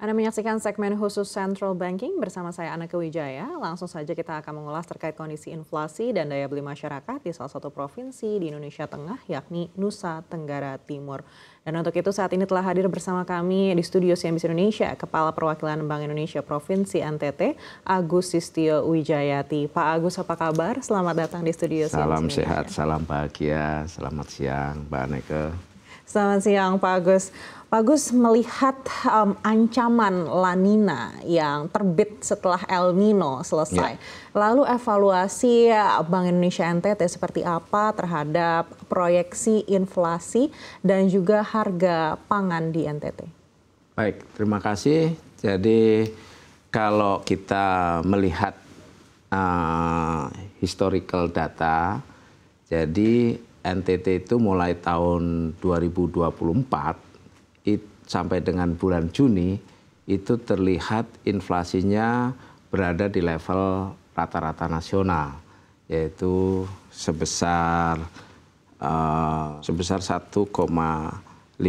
Anda menyaksikan segmen khusus Central Banking bersama saya Anna Wijaya. Langsung saja kita akan mengulas terkait kondisi inflasi dan daya beli masyarakat di salah satu provinsi di Indonesia Tengah yakni Nusa Tenggara Timur. Dan untuk itu saat ini telah hadir bersama kami di studio CNBC Indonesia Kepala Perwakilan Bank Indonesia Provinsi NTT Agus Sistio Wijayati. Pak Agus apa kabar? Selamat datang di studio CNBC Salam sehat, salam bahagia, selamat siang Mbak Aneke. Selamat siang Pak Agus. Pak Agus melihat um, ancaman lanina yang terbit setelah El Nino selesai. Yeah. Lalu evaluasi uh, Bank Indonesia NTT seperti apa terhadap proyeksi inflasi dan juga harga pangan di NTT? Baik, terima kasih. Jadi kalau kita melihat uh, historical data, jadi NTT itu mulai tahun 2024 it, sampai dengan bulan Juni itu terlihat inflasinya berada di level rata-rata nasional yaitu sebesar uh, sebesar 1,54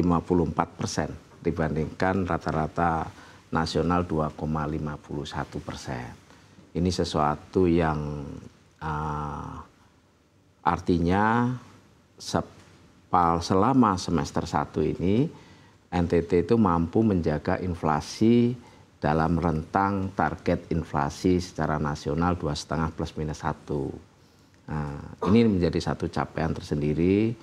persen dibandingkan rata-rata nasional 2,51 persen. Ini sesuatu yang uh, artinya selama semester satu ini NTT itu mampu menjaga inflasi dalam rentang target inflasi secara nasional dua setengah plus minus satu. Nah, ini menjadi satu capaian tersendiri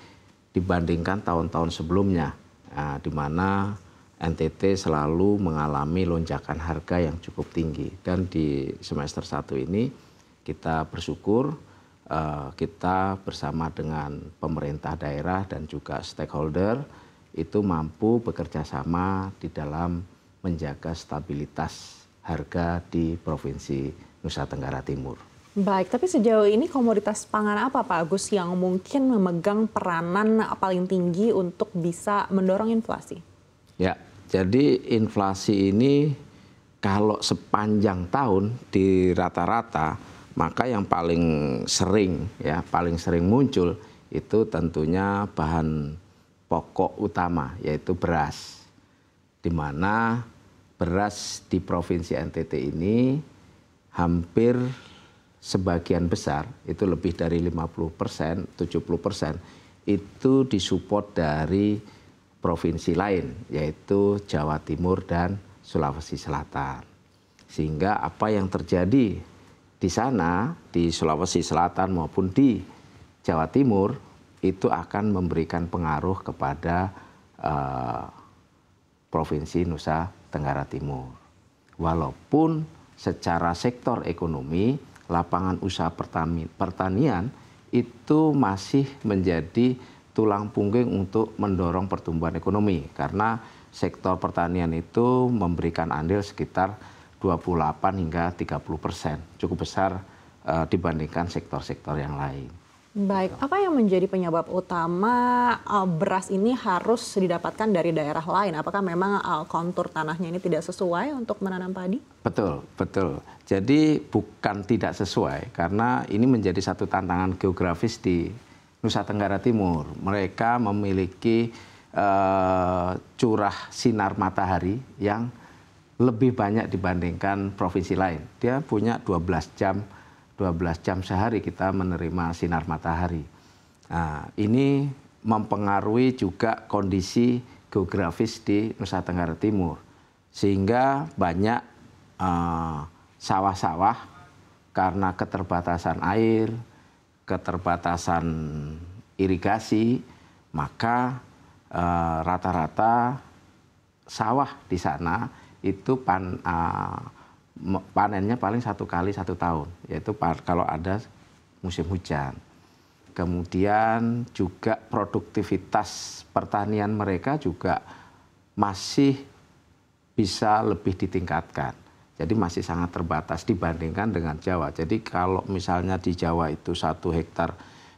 dibandingkan tahun-tahun sebelumnya, nah, di mana NTT selalu mengalami lonjakan harga yang cukup tinggi. Dan di semester satu ini kita bersyukur Eh, kita bersama dengan pemerintah daerah dan juga stakeholder itu mampu bekerja sama di dalam menjaga stabilitas harga di Provinsi Nusa Tenggara Timur. Baik, tapi sejauh ini komoditas pangan apa Pak Agus yang mungkin memegang peranan paling tinggi untuk bisa mendorong inflasi? Ya, jadi inflasi ini kalau sepanjang tahun di rata-rata maka yang paling sering ya paling sering muncul itu tentunya bahan pokok utama yaitu beras di mana beras di provinsi NTT ini hampir sebagian besar itu lebih dari 50 persen 70 persen itu disupport dari provinsi lain yaitu Jawa Timur dan Sulawesi Selatan sehingga apa yang terjadi di sana di Sulawesi Selatan maupun di Jawa Timur itu akan memberikan pengaruh kepada uh, provinsi Nusa Tenggara Timur. Walaupun secara sektor ekonomi lapangan usaha pertanian itu masih menjadi tulang punggung untuk mendorong pertumbuhan ekonomi karena sektor pertanian itu memberikan andil sekitar 28 hingga 30 persen, cukup besar uh, dibandingkan sektor-sektor yang lain. Baik, apa yang menjadi penyebab utama uh, beras ini harus didapatkan dari daerah lain? Apakah memang uh, kontur tanahnya ini tidak sesuai untuk menanam padi? Betul, betul. Jadi bukan tidak sesuai karena ini menjadi satu tantangan geografis di Nusa Tenggara Timur. Mereka memiliki uh, curah sinar matahari yang lebih banyak dibandingkan provinsi lain. Dia punya 12 jam 12 jam sehari kita menerima sinar matahari. Nah, ini mempengaruhi juga kondisi geografis di Nusa Tenggara Timur. Sehingga banyak sawah eh, sawah-sawah karena keterbatasan air, keterbatasan irigasi, maka rata eh, rata-rata sawah di sana itu pan, uh, panennya paling satu kali satu tahun, yaitu kalau ada musim hujan. Kemudian juga produktivitas pertanian mereka juga masih bisa lebih ditingkatkan. Jadi masih sangat terbatas dibandingkan dengan Jawa. Jadi kalau misalnya di Jawa itu satu hektar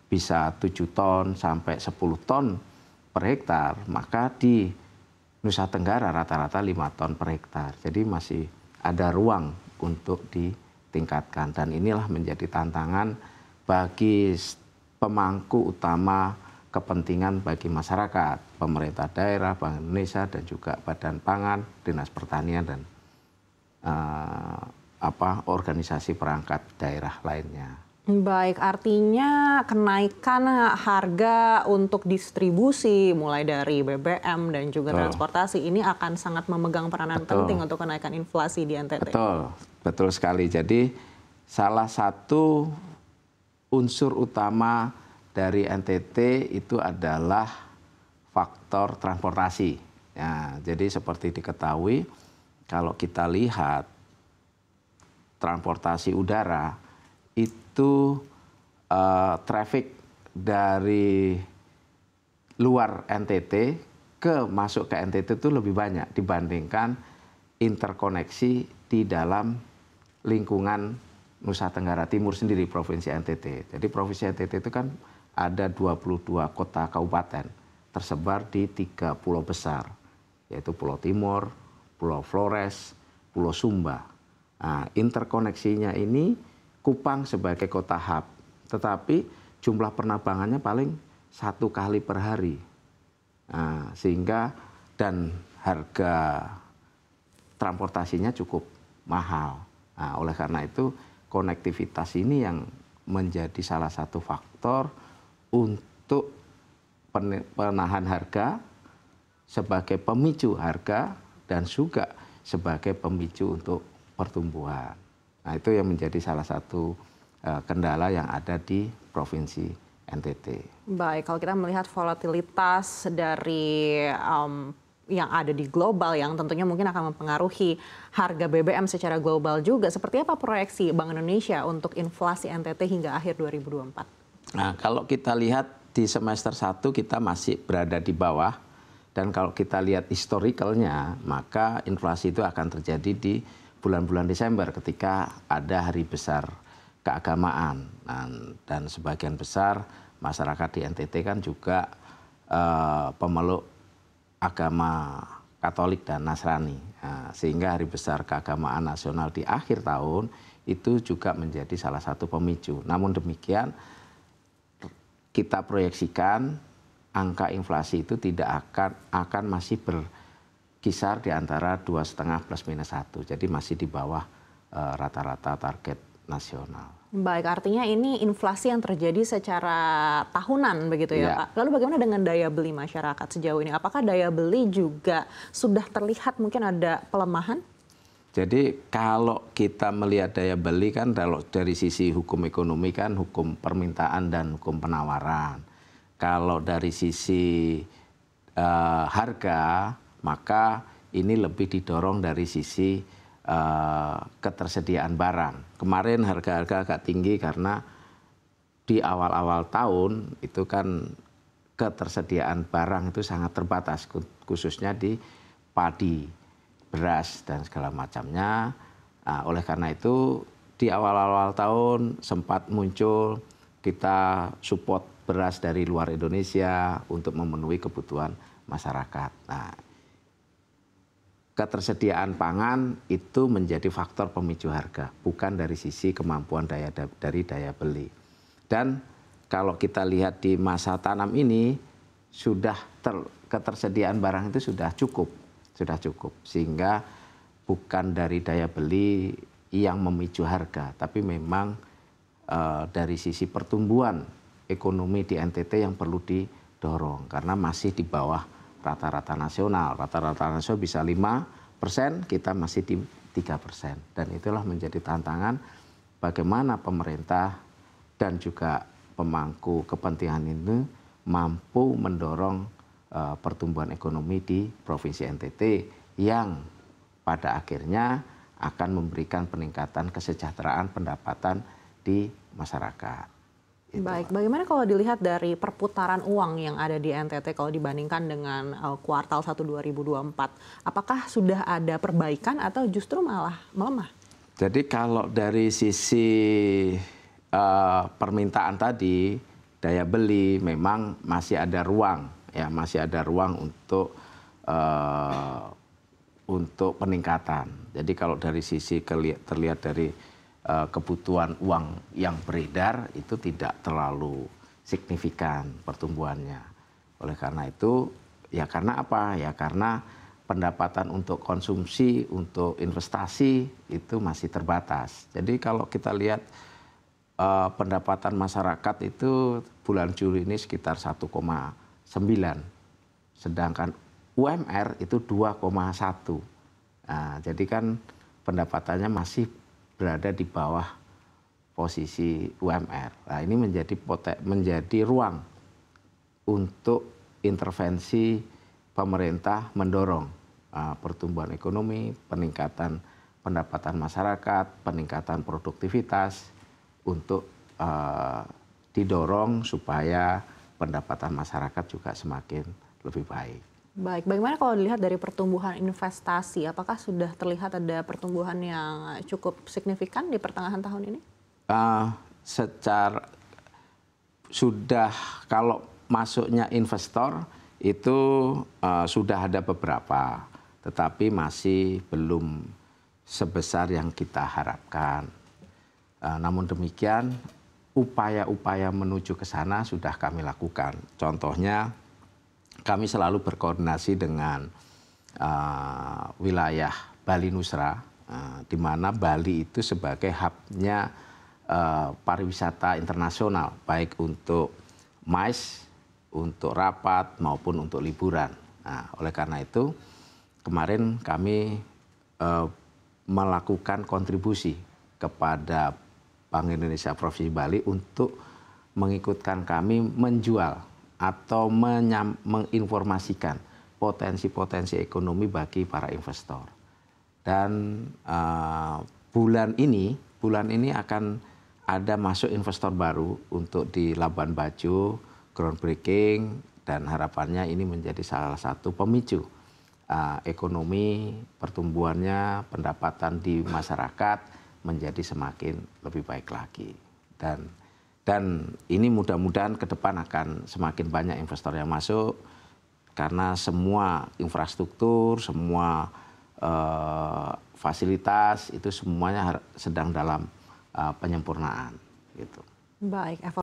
bisa 7 ton sampai 10 ton per hektar, maka di Nusa Tenggara rata-rata 5 ton per hektar. Jadi masih ada ruang untuk ditingkatkan dan inilah menjadi tantangan bagi pemangku utama kepentingan bagi masyarakat, pemerintah daerah, Bank Indonesia dan juga Badan Pangan, Dinas Pertanian dan uh, apa organisasi perangkat daerah lainnya. Baik, artinya kenaikan harga untuk distribusi mulai dari BBM dan juga Betul. transportasi ini akan sangat memegang peranan Betul. penting untuk kenaikan inflasi di NTT. Betul. Betul sekali. Jadi salah satu unsur utama dari NTT itu adalah faktor transportasi. Ya, jadi seperti diketahui kalau kita lihat transportasi udara itu uh, traffic dari luar NTT ke masuk ke NTT itu lebih banyak dibandingkan interkoneksi di dalam lingkungan Nusa Tenggara Timur sendiri provinsi NTT. Jadi provinsi NTT itu kan ada 22 kota kabupaten tersebar di tiga pulau besar yaitu Pulau Timur, Pulau Flores, Pulau Sumba. Nah, interkoneksinya ini Kupang sebagai kota hub, tetapi jumlah penerbangannya paling satu kali per hari. Nah, sehingga dan harga transportasinya cukup mahal. Nah, oleh karena itu konektivitas ini yang menjadi salah satu faktor untuk penahan harga sebagai pemicu harga dan juga sebagai pemicu untuk pertumbuhan. Nah itu yang menjadi salah satu uh, kendala yang ada di provinsi NTT. Baik, kalau kita melihat volatilitas dari um, yang ada di global yang tentunya mungkin akan mempengaruhi harga BBM secara global juga. Seperti apa proyeksi Bank Indonesia untuk inflasi NTT hingga akhir 2024? Nah, kalau kita lihat di semester 1 kita masih berada di bawah dan kalau kita lihat historicalnya maka inflasi itu akan terjadi di bulan-bulan Desember ketika ada hari besar keagamaan dan, dan sebagian besar masyarakat di NTT kan juga eh, pemeluk agama Katolik dan Nasrani nah, sehingga hari besar keagamaan nasional di akhir tahun itu juga menjadi salah satu pemicu. Namun demikian kita proyeksikan angka inflasi itu tidak akan akan masih ber kisar di antara dua setengah plus minus satu. Jadi masih di bawah eh, rata-rata uh, target nasional. Baik, artinya ini inflasi yang terjadi secara tahunan begitu ya, ya Pak. Lalu bagaimana dengan daya beli masyarakat sejauh ini? Apakah daya beli juga sudah terlihat mungkin ada pelemahan? Jadi kalau kita melihat daya beli kan kalau dari sisi hukum ekonomi kan hukum permintaan dan hukum penawaran. Kalau dari sisi uh, harga maka ini lebih didorong dari sisi uh, ketersediaan barang. Kemarin harga-harga agak tinggi karena di awal-awal tahun itu kan ketersediaan barang itu sangat terbatas khususnya di padi, beras dan segala macamnya. Nah, oleh karena itu di awal-awal tahun sempat muncul kita support beras dari luar Indonesia untuk memenuhi kebutuhan masyarakat. Nah, ketersediaan pangan itu menjadi faktor pemicu harga, bukan dari sisi kemampuan daya dari daya beli. Dan kalau kita lihat di masa tanam ini sudah ter, ketersediaan barang itu sudah cukup, sudah cukup sehingga bukan dari daya beli yang memicu harga, tapi memang e, dari sisi pertumbuhan ekonomi di NTT yang perlu didorong karena masih di bawah rata-rata nasional. Rata-rata nasional bisa lima persen, kita masih di 3 persen. Dan itulah menjadi tantangan bagaimana pemerintah dan juga pemangku kepentingan ini mampu mendorong eh, pertumbuhan ekonomi di Provinsi NTT yang pada akhirnya akan memberikan peningkatan kesejahteraan pendapatan di masyarakat. Gitu. Baik, bagaimana kalau dilihat dari perputaran uang yang ada di NTT kalau dibandingkan dengan uh, kuartal 1 2024? Apakah sudah ada perbaikan atau justru malah melemah? Jadi kalau dari sisi uh, permintaan tadi, daya beli memang masih ada ruang ya, masih ada ruang untuk uh, untuk peningkatan. Jadi kalau dari sisi terlihat dari Eh, kebutuhan uang yang beredar itu tidak terlalu signifikan pertumbuhannya oleh karena itu ya karena apa ya karena pendapatan untuk konsumsi untuk investasi itu masih terbatas jadi kalau kita lihat eh, pendapatan masyarakat itu bulan Juli ini sekitar 1,9 sedangkan UMR itu 2,1 nah, jadi kan pendapatannya masih berada di bawah posisi UMR. Nah, ini menjadi potek, menjadi ruang untuk intervensi pemerintah mendorong uh, pertumbuhan ekonomi, peningkatan pendapatan masyarakat, peningkatan produktivitas untuk uh, didorong supaya pendapatan masyarakat juga semakin lebih baik. Baik, bagaimana kalau dilihat dari pertumbuhan investasi? Apakah sudah terlihat ada pertumbuhan yang cukup signifikan di pertengahan tahun ini? Uh, secara sudah kalau masuknya investor itu uh, sudah ada beberapa, tetapi masih belum sebesar yang kita harapkan. Uh, namun demikian, upaya-upaya menuju ke sana sudah kami lakukan. Contohnya kami selalu berkoordinasi dengan uh, wilayah Bali Nusra, uh, di mana Bali itu sebagai hubnya uh, pariwisata internasional, baik untuk MICE, untuk rapat maupun untuk liburan. Nah, oleh karena itu kemarin kami uh, melakukan kontribusi kepada Bank Indonesia Provinsi Bali untuk mengikutkan kami menjual atau menginformasikan potensi-potensi ekonomi bagi para investor. Dan uh, bulan ini, bulan ini akan ada masuk investor baru untuk di Labuan Bajo, groundbreaking, dan harapannya ini menjadi salah satu pemicu uh, ekonomi, pertumbuhannya, pendapatan di masyarakat menjadi semakin lebih baik lagi. Dan dan ini mudah-mudahan ke depan akan semakin banyak investor yang masuk karena semua infrastruktur, semua uh, fasilitas itu semuanya sedang dalam uh, penyempurnaan gitu. Baik,